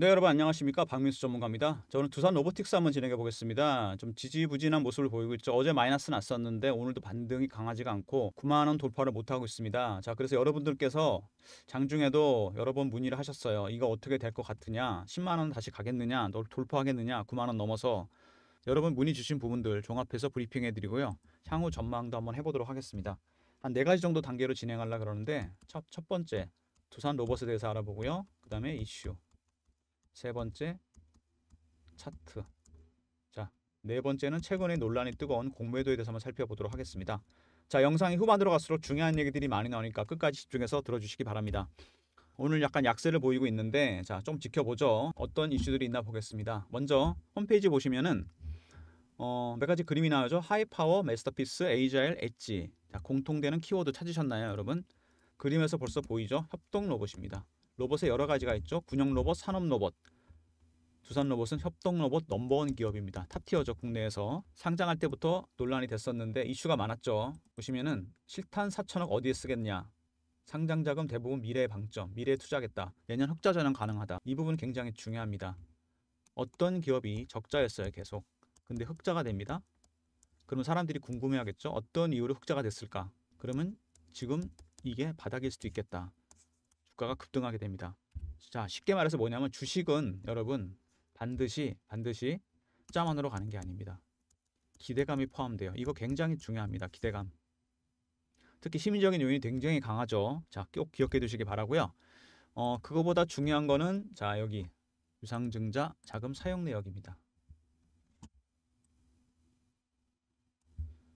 네, 여러분 안녕하십니까? 박민수 전문가입니다. 저는 두산 로보틱스 한번 진행해 보겠습니다. 좀 지지부진한 모습을 보이고 있죠. 어제 마이너스 났었는데 오늘도 반등이 강하지가 않고 9만 원 돌파를 못 하고 있습니다. 자, 그래서 여러분들께서 장중에도 여러 번 문의를 하셨어요. 이거 어떻게 될 것 같으냐? 10만 원 다시 가겠느냐? 널 돌파하겠느냐? 9만 원 넘어서 여러분 문의 주신 부분들 종합해서 브리핑해 드리고요. 향후 전망도 한번 해 보도록 하겠습니다. 한 네 가지 정도 단계로 진행하려 그러는데 첫, 첫 번째 두산 로봇에 대해서 알아보고요. 그다음에 이슈 세 번째 차트 자, 네 번째는 최근에 논란이 뜨거운 공매도에 대해서 한번 살펴보도록 하겠습니다. 자, 영상이 후반으로 갈수록 중요한 얘기들이 많이 나오니까 끝까지 집중해서 들어주시기 바랍니다. 오늘 약간 약세를 보이고 있는데 자, 좀 지켜보죠. 어떤 이슈들이 있나 보겠습니다. 먼저 홈페이지 보시면은 어, 몇 가지 그림이 나오죠. 하이파워, 메스터피스, 에이자일, 엣지. 자, 공통되는 키워드 찾으셨나요, 여러분? 그림에서 벌써 보이죠? 협동 로봇입니다. 로봇에 여러 가지가 있죠. 군용 로봇, 산업 로봇. 두산 로봇은 협동 로봇 넘버원 기업입니다. 탑티어죠. 국내에서 상장할 때부터 논란이 됐었는데 이슈가 많았죠. 보시면은 실탄 4천억 어디에 쓰겠냐? 상장 자금 대부분 미래의 방점, 미래에 투자하겠다. 내년 흑자 전환 가능하다. 이 부분 굉장히 중요합니다. 어떤 기업이 적자였어요, 계속. 근데 흑자가 됩니다. 그럼 사람들이 궁금해하겠죠. 어떤 이유로 흑자가 됐을까? 그러면 지금 이게 바닥일 수도 있겠다. 주가가 급등하게 됩니다. 자, 쉽게 말해서 뭐냐면 주식은 여러분 반드시 반드시 짬안으로 가는 게 아닙니다. 기대감이 포함돼요. 이거 굉장히 중요합니다. 기대감. 특히 심리적인 요인이 굉장히 강하죠. 자, 꼭 기억해 두시기 바라고요. 어, 그거보다 중요한 거는 자, 여기 유상증자 자금 사용 내역입니다.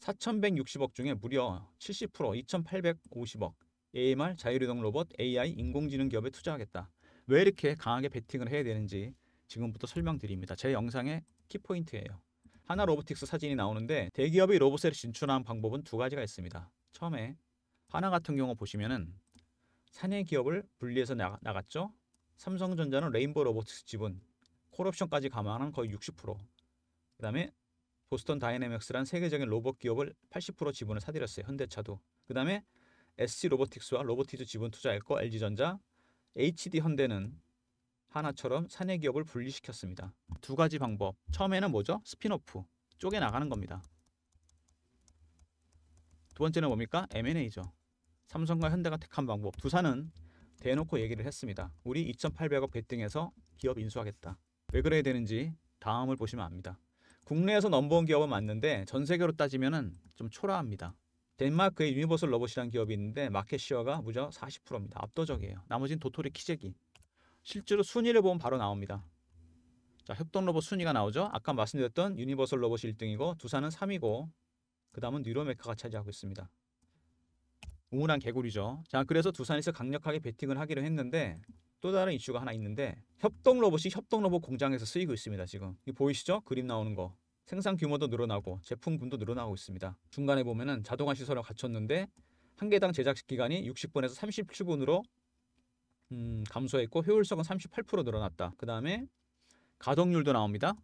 4,160억 중에 무려 70% 2,850억 AMR 자율이동 로봇 AI 인공지능 기업에 투자하겠다. 왜 이렇게 강하게 베팅을 해야 되는지 지금부터 설명드립니다. 제 영상의 키포인트예요. 하나 로보틱스 사진이 나오는데 대기업이 로봇에 진출하는 방법은 두 가지가 있습니다. 처음에 하나 같은 경우 보시면은 사내 기업을 분리해서 나 나갔죠. 삼성전자는 레인보 로보틱스 지분, 콜옵션까지 감안한 거의 60%. 그다음에 보스턴 다이내믹스란 세계적인 로봇 기업을 80% 지분을 사들였어요. 현대차도. 그다음에 SC 로보틱스와 로보티즈 지분 투자했고 LG전자, HD 현대는 하나처럼 사내 기업을 분리시켰습니다. 두 가지 방법. 처음에는 뭐죠? 스피노프. 쪼개 나가는 겁니다. 두 번째는 뭡니까? M&A죠. 삼성과 현대가 택한 방법. 두산은 대놓고 얘기를 했습니다. 우리 2,800억 배등해서 기업 인수하겠다. 왜 그래야 되는지 다음을 보시면 압니다. 국내에서 넘버원 기업은 맞는데 전 세계로 따지면 좀 초라합니다. 덴마크의 그 유니버설 로봇이라는 기업이 있는데 마켓시어가 무려 40%입니다. 압도적이에요. 나머지는 도토리 키재기. 실제로 순위를 보면 바로 나옵니다. 자, 협동 로봇 순위가 나오죠. 아까 말씀드렸던 유니버설 로봇이 1등이고 두산은 3위고 그 다음은 뉴로메카가 차지하고 있습니다. 우울한 개구리죠. 자, 그래서 두산에서 강력하게 베팅을 하기로 했는데 또 다른 이슈가 하나 있는데 협동 로봇이 협동 로봇 공장에서 쓰이고 있습니다. 지금 보이시죠? 그림 나오는 거. 생산 규모도 늘어나고 제품군도 늘어나고 있습니다. 중간에 보면 자동화 시설을 갖췄는데 한 개당 제작 기간이 60분에서 37분으로 음, 감소했고 효율성은 38% 늘어났다. 그 다음에 가동률도 나옵니다.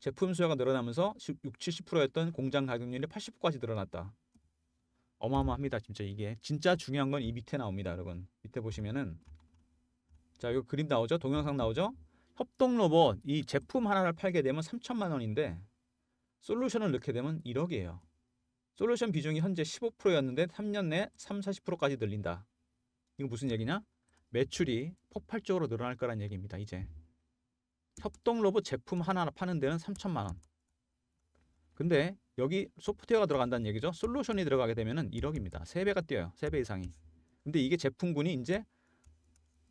제품 수요가 늘어나면서 6, 70%였던 공장 가동률이 80%까지 늘어났다. 어마어마합니다. 진짜 이게 진짜 중요한 건 이 밑에 나옵니다. 여러분 밑에 보시면은 자 이거 그림 나오죠? 동영상 나오죠? 협동 로봇 이 제품 하나를 팔게 되면 3천만 원인데 솔루션을 넣게 되면 1억이에요. 솔루션 비중이 현재 15%였는데 3년 내 3, 40%까지 늘린다. 이거 무슨 얘기냐? 매출이 폭발적으로 늘어날 거란 얘기입니다. 이제 협동 로봇 제품 하나 파는 데는 3천만 원. 근데 여기 소프트웨어가 들어간다는 얘기죠. 솔루션이 들어가게 되면 1억입니다. 3배가 뛰어요. 3배 이상이. 근데 이게 제품군이 이제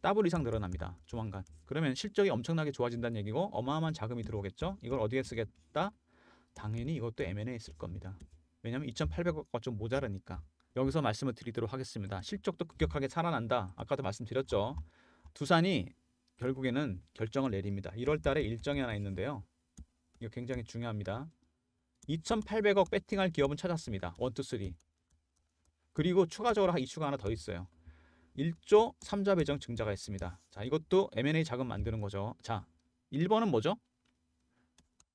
더블 이상 늘어납니다. 조만간. 그러면 실적이 엄청나게 좋아진다는 얘기고 어마어마한 자금이 들어오겠죠. 이걸 어디에 쓰겠다? 당연히 이것도 M&A 있을 겁니다. 왜냐하면 2,800억과 좀 모자라니까. 여기서 말씀을 드리도록 하겠습니다. 실적도 급격하게 살아난다. 아까도 말씀드렸죠. 두산이 결국에는 결정을 내립니다. 1월 달에 일정이 하나 있는데요. 이거 굉장히 중요합니다. 2,800억 배팅할 기업은 찾았습니다. 1, 2, 3. 그리고 추가적으로 이슈가 하나 더 있어요. 1조 3자 배정 증자가 있습니다. 자, 이것도 M&A 자금 만드는 거죠. 자, 1번은 뭐죠?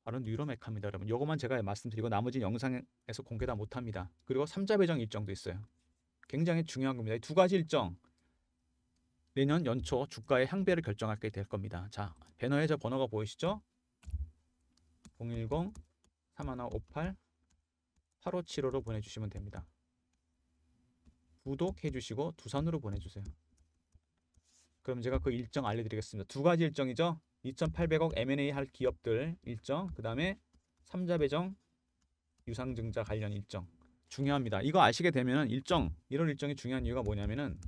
바로 뉴로메카입니다. 여러분. 이것만 제가 말씀드리고 나머지 영상에서 공개 다 못합니다. 그리고 3자 배정 일정도 있어요. 굉장히 중요한 겁니다. 이두 가지 일정 내년 연초 주가의 향배를 결정하게 될 겁니다. 자 배너에 저 번호가 보이시죠? 010 3158 8575로 보내주시면 됩니다. 구독해주시고 두산으로 보내주세요. 그럼 제가 그 일정 알려드리겠습니다. 두 가지 일정이죠? 2,800억 M&A 할 기업들 일정, 그 다음에 3자 배정, 유상증자 관련 일정 중요합니다. 이거 아시게 되면 일정, 이런 일정이 중요한 이유가 뭐냐면은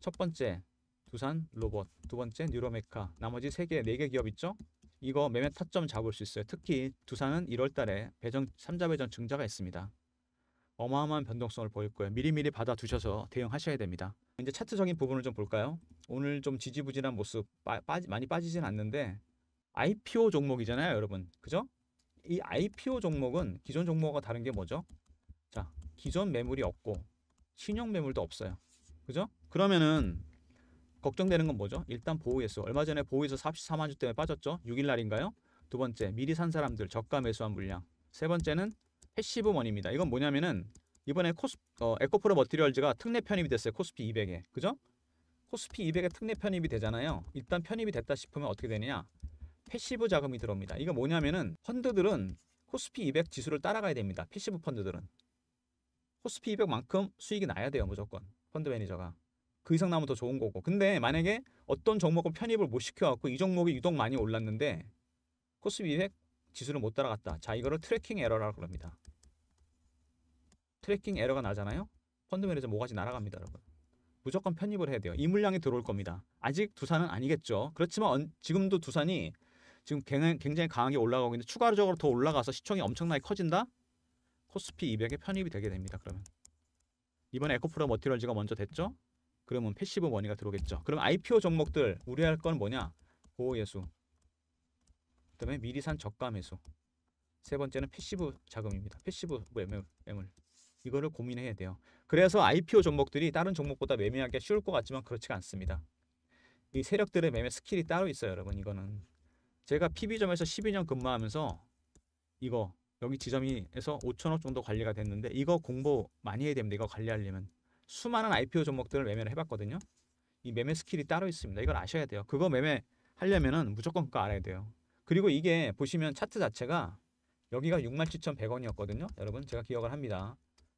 첫 번째 두산 로봇, 두 번째 뉴로메카, 나머지 세개네개 네 기업 있죠? 이거 매매 타점 잡을 수 있어요. 특히 두산은 1월 달에 배정 3자 배정 증자가 있습니다. 어마어마한 변동성을 보일 거예요. 미리미리 받아두셔서 대응하셔야 됩니다. 이제 차트적인 부분을 좀 볼까요? 오늘 좀 지지부진한 모습 빠, 빠지, 많이 빠지진 않는데 IPO 종목이잖아요, 여러분. 그죠? 이 IPO 종목은 기존 종목과 다른 게 뭐죠? 자, 기존 매물이 없고 신용 매물도 없어요. 그죠? 그러면은 걱정되는 건 뭐죠? 일단 보호 개수. 얼마 전에 보호 해서 44만 주 때문에 빠졌죠? 6일 날인가요? 두 번째, 미리 산 사람들 저가 매수한 물량. 세 번째는 패시브 머니입니다. 이건 뭐냐면은 이번에 코스 어, 에코프로 머티리얼즈가 특례 편입이 됐어요. 코스피 200에. 그죠? 코스피 200에 특례 편입이 되잖아요. 일단 편입이 됐다 싶으면 어떻게 되느냐? 패시브 자금이 들어옵니다. 이거 뭐냐면은 펀드들은 코스피 200 지수를 따라가야 됩니다. 패시브 펀드들은. 코스피 200만큼 수익이 나야 돼요. 무조건. 펀드 매니저가. 그 이상 나면더 좋은 거고. 근데 만약에 어떤 종목은 편입을 못 시켜갖고 이 종목이 유독 많이 올랐는데 코스피 200 지수를 못 따라갔다. 자, 이거를 트래킹 에러라고 합니다. 트래킹 에러가 나잖아요. 펀드 매니저 모가지 날아갑니다, 여러분. 무조건 편입을 해야 돼요. 이 물량이 들어올 겁니다. 아직 두산은 아니겠죠. 그렇지만 언, 지금도 두산이 지금 굉장히 강하게 올라가고 있는데 추가적으로 더 올라가서 시총이 엄청나게 커진다? 코스피 200에 편입이 되게 됩니다. 그러면 이번에 에코프로 머티럴즈가 먼저 됐죠? 그러면 패시브 머니가 들어오겠죠. 그럼 IPO 종목들 우려할 건 뭐냐? 고예수 그다음에 미리 산 저가 매수. 세 번째는 패시브 자금입니다. 패시브 매물, 이거를 고민해야 돼요. 그래서 IPO 종목들이 다른 종목보다 매매하기가 쉬울 것 같지만 그렇지가 않습니다. 이 세력들의 매매 스킬이 따로 있어요, 여러분. 이거는 제가 PB점에서 12년 근무하면서 이거 여기 지점에서 5천억 정도 관리가 됐는데 이거 공부 많이 해야 됩니다. 이거 관리하려면 수많은 IPO 종목들을 매매를 해봤거든요. 이 매매 스킬이 따로 있습니다. 이걸 아셔야 돼요. 그거 매매 하려면은 무조건 그거 알아야 돼요. 그리고 이게 보시면 차트 자체가 여기가 67,100원이었거든요. 여러분 제가 기억을 합니다.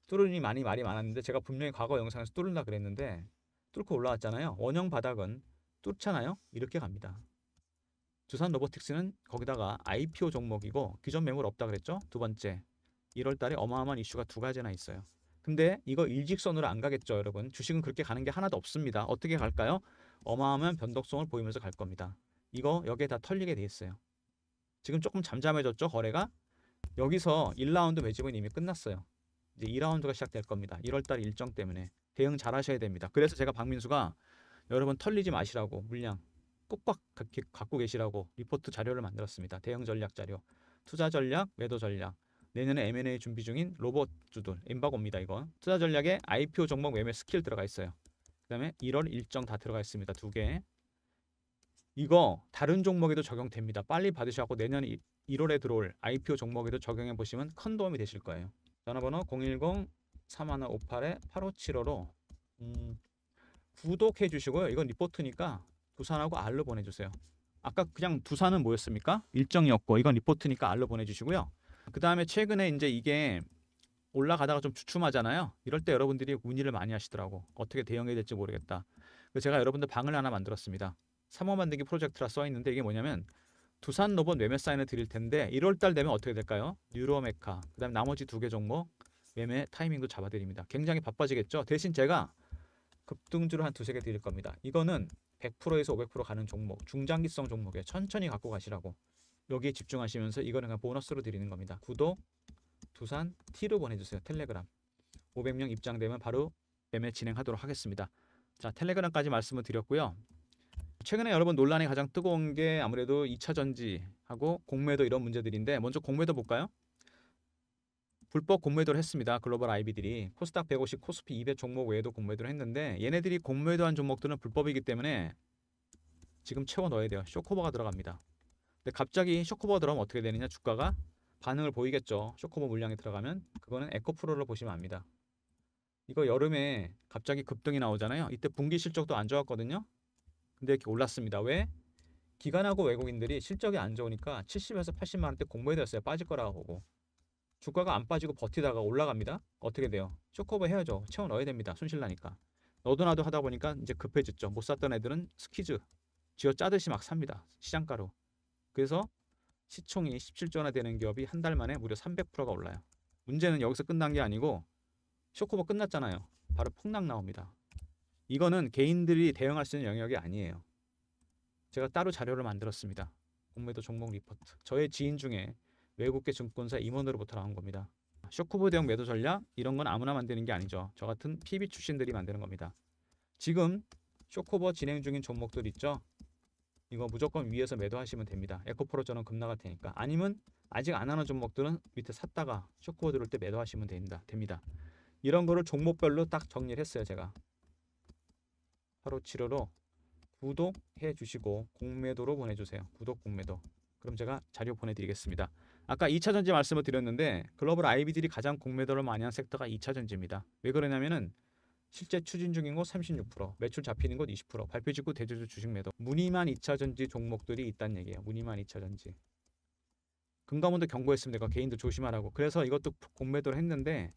뚫으니 많이 말이 많았는데 제가 분명히 과거 영상에서 뚫는다 그랬는데 뚫고 올라왔잖아요. 원형 바닥은 뚫잖아요. 이렇게 갑니다. 두산 로보틱스는 거기다가 IPO 종목이고 기존 매물 없다 그랬죠. 두 번째 1월 달에 어마어마한 이슈가 두 가지나 있어요. 근데 이거 일직선으로 안 가겠죠, 여러분. 주식은 그렇게 가는 게 하나도 없습니다. 어떻게 갈까요? 어마어마한 변동성을 보이면서 갈 겁니다. 이거 여기에 다 털리게 돼 있어요. 지금 조금 잠잠해졌죠 거래가 여기서 1라운드 매집은 이미 끝났어요 이제 2라운드가 시작될 겁니다 1월달 일정 때문에 대응 잘 하셔야 됩니다 그래서 제가 박민수가 여러분 털리지 마시라고 물량 꼭꼭 갖고 계시라고 리포트 자료를 만들었습니다 대응 전략 자료 투자 전략 매도 전략 내년에 M&A 준비 중인 로봇 주둔 엠바고입니다 이건 투자 전략에 IPO 종목 매매 스킬 들어가 있어요 그 다음에 1월 일정 다 들어가 있습니다 두개 이거 다른 종목에도 적용됩니다. 빨리 받으셔갖고 내년 1월에 들어올 IPO 종목에도 적용해 보시면 큰 도움이 되실 거예요. 전화번호 010-3158-8575로 음, 구독해 주시고요. 이건 리포트니까 두산하고 알로 보내주세요. 아까 그냥 두산은 뭐였습니까? 일정이었고 이건 리포트니까 알로 보내주시고요. 그 다음에 최근에 이제 이게 올라가다가 좀 주춤하잖아요. 이럴 때 여러분들이 문의를 많이 하시더라고. 어떻게 대응해야 될지 모르겠다. 그래서 제가 여러분들 방을 하나 만들었습니다. 3호 만들기 프로젝트라 써 있는데 이게 뭐냐면 두산 로봇 매매 사인을 드릴 텐데 1월 달 되면 어떻게 될까요? 뉴로메카 그다음에 나머지 두 개 종목 매매 타이밍도 잡아드립니다. 굉장히 바빠지겠죠. 대신 제가 급등주로 한 두세 개 드릴 겁니다. 이거는 100%에서 500% 가는 종목, 중장기성 종목에 천천히 갖고 가시라고 여기에 집중하시면서 이거는 그냥 보너스로 드리는 겁니다. 구독, 두산, T로 보내주세요. 텔레그램 500명 입장되면 바로 매매 진행하도록 하겠습니다. 자 텔레그램까지 말씀을 드렸고요. 최근에 여러분 논란이 가장 뜨거운 게 아무래도 2차 전지하고 공매도 이런 문제들인데 먼저 공매도 볼까요? 불법 공매도를 했습니다. 글로벌 IB들이 코스닥 150, 코스피 200 종목 외에도 공매도를 했는데 얘네들이 공매도한 종목들은 불법이기 때문에 지금 채워 넣어야 돼요. 쇼코버가 들어갑니다. 근데 갑자기 쇼코버가 들어가면 어떻게 되느냐 주가가 반응을 보이겠죠. 쇼코버 물량이 들어가면 그거는 에코프로를 보시면 압니다. 이거 여름에 갑자기 급등이 나오잖아요. 이때 분기 실적도 안 좋았거든요. 근데 이렇게 올랐습니다. 왜? 기관하고 외국인들이 실적이 안 좋으니까 70에서 80만 원대 공모해뒀어요. 빠질 거라고 보고. 주가가 안 빠지고 버티다가 올라갑니다. 어떻게 돼요? 쇼커버 해야죠. 채워 넣어야 됩니다. 손실 나니까. 너도 나도 하다 보니까 이제 급해졌죠. 못 샀던 애들은 스키즈 쥐어 짜듯이 막 삽니다. 시장가로. 그래서 시총이 17조 나 되는 기업이 한 달 만에 무려 300%가 올라요. 문제는 여기서 끝난 게 아니고 쇼커버 끝났잖아요. 바로 폭락 나옵니다. 이거는 개인들이 대응할 수 있는 영역이 아니에요. 제가 따로 자료를 만들었습니다. 공매도 종목 리포트. 저의 지인 중에 외국계 증권사 임원으로부터 나온 겁니다. 쇼크브 대응 매도 전략 이런 건 아무나 만드는 게 아니죠. 저 같은 PB 출신들이 만드는 겁니다. 지금 쇼크버 진행 중인 종목들 있죠. 이거 무조건 위에서 매도하시면 됩니다. 에코프로 저는 급락할 테니까. 아니면 아직 안 하는 종목들은 밑에 샀다가 쇼크버 들을때 매도하시면 됩니다. 됩니다. 이런 거를 종목별로 딱 정리를 했어요. 제가. 바로 7호로 구독해 주시고 공매도로 보내주세요. 구독 공매도. 그럼 제가 자료 보내드리겠습니다. 아까 2차전지 말씀을 드렸는데 글로벌 IB들이 가장 공매도를 많이 한 섹터가 2차전지입니다. 왜 그러냐면은 실제 추진 중인 곳 36%, 매출 잡히는 곳 20%, 발표 직후 대주주 주식 매도. 무늬만 2차전지 종목들이 있다는 얘기예요. 무늬만 2차전지. 금감원도 경고했습니다. 그러니까 개인도 조심하라고. 그래서 이것도 공매도를 했는데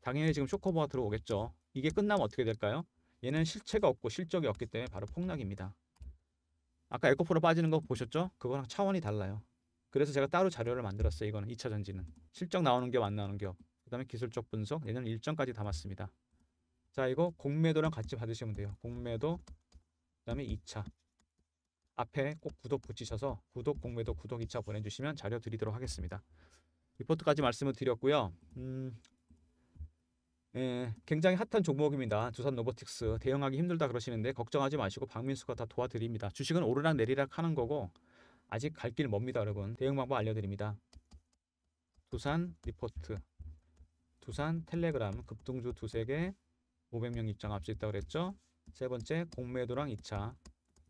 당연히 지금 쇼커버가 들어오겠죠. 이게 끝나면 어떻게 될까요? 얘는 실체가 없고 실적이 없기 때문에 바로 폭락입니다. 아까 에코프로 빠지는 거 보셨죠? 그거랑 차원이 달라요. 그래서 제가 따로 자료를 만들었어요. 이거는 2차 전지는. 실적 나오는 게업안 나오는 기그 다음에 기술적 분석 얘는 일정까지 담았습니다. 자 이거 공매도랑 같이 받으시면 돼요. 공매도 그 다음에 2차 앞에 꼭 구독 붙이셔서 구독 공매도 구독 2차 보내주시면 자료 드리도록 하겠습니다. 리포트까지 말씀을 드렸고요. 음, 예, 굉장히 핫한 종목입니다. 두산 로보틱스 대응하기 힘들다 그러시는데 걱정하지 마시고 박민수가 다 도와드립니다. 주식은 오르락 내리락 하는 거고 아직 갈 길 멉니다, 여러분. 대응 방법 알려드립니다. 두산 리포트, 두산 텔레그램 급등주 두세 개, 500명 입장 앞서있다 그랬죠? 세 번째 공매도랑 2차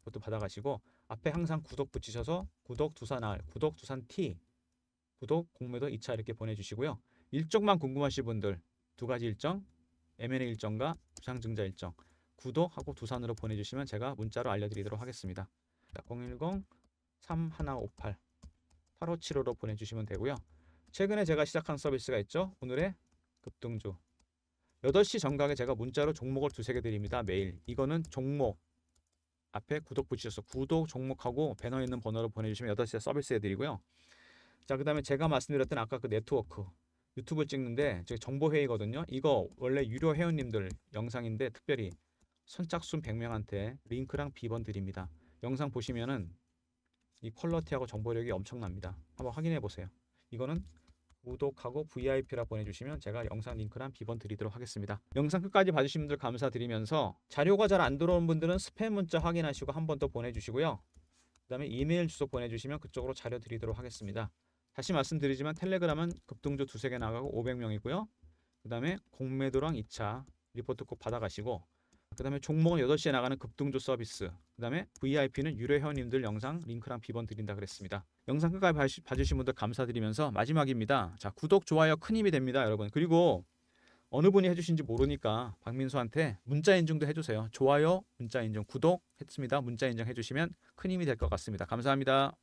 그것도 받아가시고 앞에 항상 구독 붙이셔서 구독 두산 알 구독 두산 티 구독 공매도 2차 이렇게 보내주시고요. 일쪽만 궁금하신 분들 두 가지 일정, M&A 일정과 부상증자 일정 구독하고 두산으로 보내주시면 제가 문자로 알려드리도록 하겠습니다. 010-3158-8575로 보내주시면 되고요. 최근에 제가 시작한 서비스가 있죠. 오늘의 급등주 8시 정각에 제가 문자로 종목을 두세 개 드립니다. 매일 이거는 종목 앞에 구독 붙이셔서 구독 종목하고 배너 있는 번호로 보내주시면 8시에 서비스 해드리고요. 자, 그 다음에 제가 말씀드렸던 아까 그 네트워크 유튜브 찍는데 저 정보 회의거든요. 이거 원래 유료 회원님들 영상인데 특별히 선착순 100명한테 링크랑 비번 드립니다. 영상 보시면은 이 퀄러티하고 정보력이 엄청납니다. 한번 확인해 보세요. 이거는 구독하고 VIP라 보내주시면 제가 영상 링크랑 비번 드리도록 하겠습니다. 영상 끝까지 봐주신 분들 감사드리면서 자료가 잘 안 들어온 분들은 스팸 문자 확인하시고 한번 더 보내주시고요. 그 다음에 이메일 주소 보내주시면 그쪽으로 자료 드리도록 하겠습니다. 다시 말씀드리지만 텔레그램은 급등조 두 세 개 나가고 500명이고요. 그 다음에 공매도랑 2차 리포트 꼭 받아가시고 그 다음에 종목은 8시에 나가는 급등조 서비스 그 다음에 VIP는 유료 회원님들 영상 링크랑 비번 드린다 그랬습니다. 영상 끝까지 봐주신 분들 감사드리면서 마지막입니다. 자 구독, 좋아요 큰 힘이 됩니다. 여러분 그리고 어느 분이 해주신지 모르니까 박민수한테 문자 인증도 해주세요. 좋아요, 문자 인증, 구독 했습니다. 문자 인증 해주시면 큰 힘이 될 것 같습니다. 감사합니다.